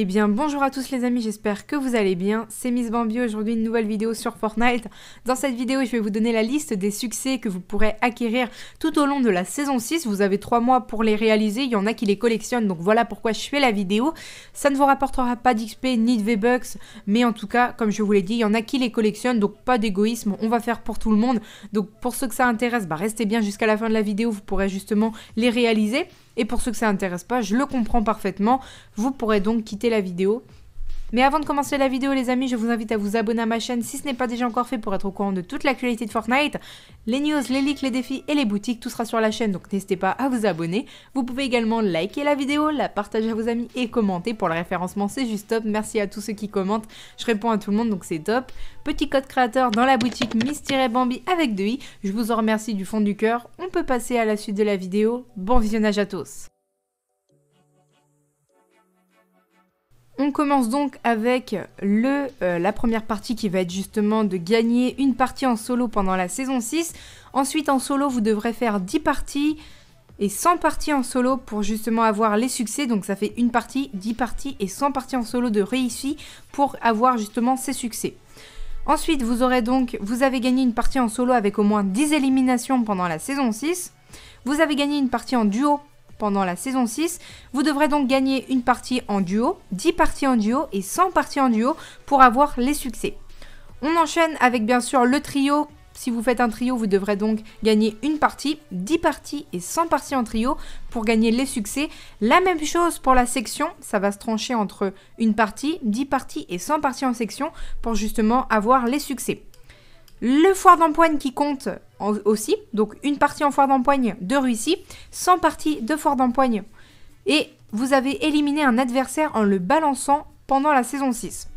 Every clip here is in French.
Eh bien bonjour à tous les amis, j'espère que vous allez bien, c'est Miss Bambi aujourd'hui une nouvelle vidéo sur Fortnite. Dans cette vidéo je vais vous donner la liste des succès que vous pourrez acquérir tout au long de la saison 6, vous avez 3 mois pour les réaliser, il y en a qui les collectionnent donc voilà pourquoi je fais la vidéo. Ça ne vous rapportera pas d'XP ni de V-Bucks mais en tout cas comme je vous l'ai dit il y en a qui les collectionnent donc pas d'égoïsme, on va faire pour tout le monde. Donc pour ceux que ça intéresse, bah restez bien jusqu'à la fin de la vidéo, vous pourrez justement les réaliser. Et pour ceux que ça intéresse pas, je le comprends parfaitement. Vous pourrez donc quitter la vidéo. Mais avant de commencer la vidéo les amis, je vous invite à vous abonner à ma chaîne si ce n'est pas déjà encore fait pour être au courant de toute l'actualité de Fortnite. Les news, les leaks, les défis et les boutiques, tout sera sur la chaîne donc n'hésitez pas à vous abonner. Vous pouvez également liker la vidéo, la partager à vos amis et commenter pour le référencement, c'est juste top. Merci à tous ceux qui commentent, je réponds à tout le monde donc c'est top. Petit code créateur dans la boutique Miss-Bambi avec deux i je vous en remercie du fond du cœur on peut passer à la suite de la vidéo. Bon visionnage à tous On commence donc avec le, euh, la première partie qui va être justement de gagner une partie en solo pendant la saison 6. Ensuite en solo vous devrez faire 10 parties et 100 parties en solo pour justement avoir les succès. Donc ça fait une partie, 10 parties et 100 parties en solo de réussite pour avoir justement ces succès. Ensuite, vous aurez donc, vous avez gagné une partie en solo avec au moins 10 éliminations pendant la saison 6. Vous avez gagné une partie en duo pendant la saison 6. Vous devrez donc gagner une partie en duo, 10 parties en duo et 100 parties en duo pour avoir les succès. On enchaîne avec bien sûr le trio si vous faites un trio, vous devrez donc gagner une partie, 10 parties et 100 parties en trio pour gagner les succès. La même chose pour la section, ça va se trancher entre une partie, 10 parties et 100 parties en section pour justement avoir les succès. Le foire d'empoigne qui compte aussi, donc une partie en foire d'empoigne de Russie, 100 parties de foire d'empoigne. Et vous avez éliminé un adversaire en le balançant pendant la saison 6.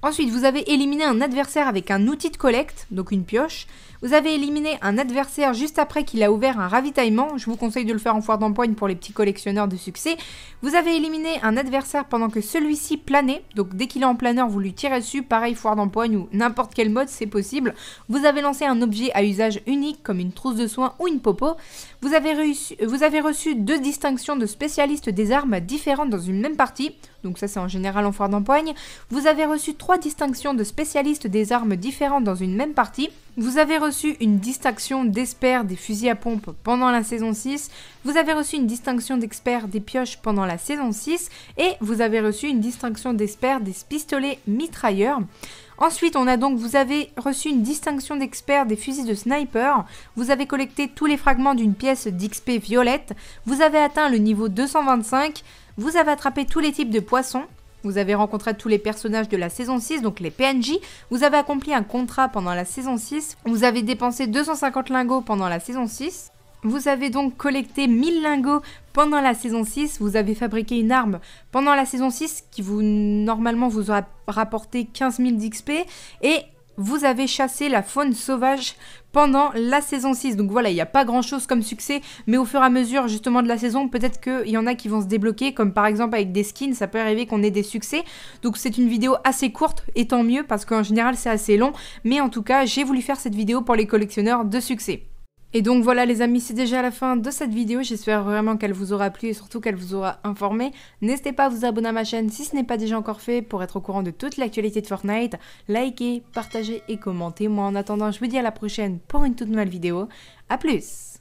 Ensuite, vous avez éliminé un adversaire avec un outil de collecte, donc une pioche. Vous avez éliminé un adversaire juste après qu'il a ouvert un ravitaillement. Je vous conseille de le faire en foire d'empoigne pour les petits collectionneurs de succès. Vous avez éliminé un adversaire pendant que celui-ci planait. Donc dès qu'il est en planeur, vous lui tirez dessus. Pareil, foire d'empoigne ou n'importe quel mode, c'est possible. Vous avez lancé un objet à usage unique comme une trousse de soins ou une popo. Vous avez reçu, vous avez reçu deux distinctions de spécialistes des armes différentes dans une même partie donc ça c'est en général en foire d'empoigne. Vous avez reçu trois distinctions de spécialistes des armes différentes dans une même partie. Vous avez reçu une distinction d'expert des fusils à pompe pendant la saison 6. Vous avez reçu une distinction d'expert des pioches pendant la saison 6. Et vous avez reçu une distinction d'expert des pistolets mitrailleurs. Ensuite, on a donc, vous avez reçu une distinction d'expert des fusils de sniper, vous avez collecté tous les fragments d'une pièce d'XP violette, vous avez atteint le niveau 225, vous avez attrapé tous les types de poissons, vous avez rencontré tous les personnages de la saison 6, donc les PNJ. Vous avez accompli un contrat pendant la saison 6. Vous avez dépensé 250 lingots pendant la saison 6. Vous avez donc collecté 1000 lingots pendant la saison 6. Vous avez fabriqué une arme pendant la saison 6 qui vous normalement vous aura rapporté 15 000 d'XP. Et vous avez chassé la faune sauvage pendant la saison 6. Donc voilà, il n'y a pas grand chose comme succès, mais au fur et à mesure justement de la saison, peut-être qu'il y en a qui vont se débloquer, comme par exemple avec des skins, ça peut arriver qu'on ait des succès. Donc c'est une vidéo assez courte, et tant mieux, parce qu'en général c'est assez long, mais en tout cas, j'ai voulu faire cette vidéo pour les collectionneurs de succès. Et donc voilà les amis, c'est déjà la fin de cette vidéo, j'espère vraiment qu'elle vous aura plu et surtout qu'elle vous aura informé. N'hésitez pas à vous abonner à ma chaîne si ce n'est pas déjà encore fait pour être au courant de toute l'actualité de Fortnite. Likez, partagez et commentez. Moi en attendant, je vous dis à la prochaine pour une toute nouvelle vidéo. A plus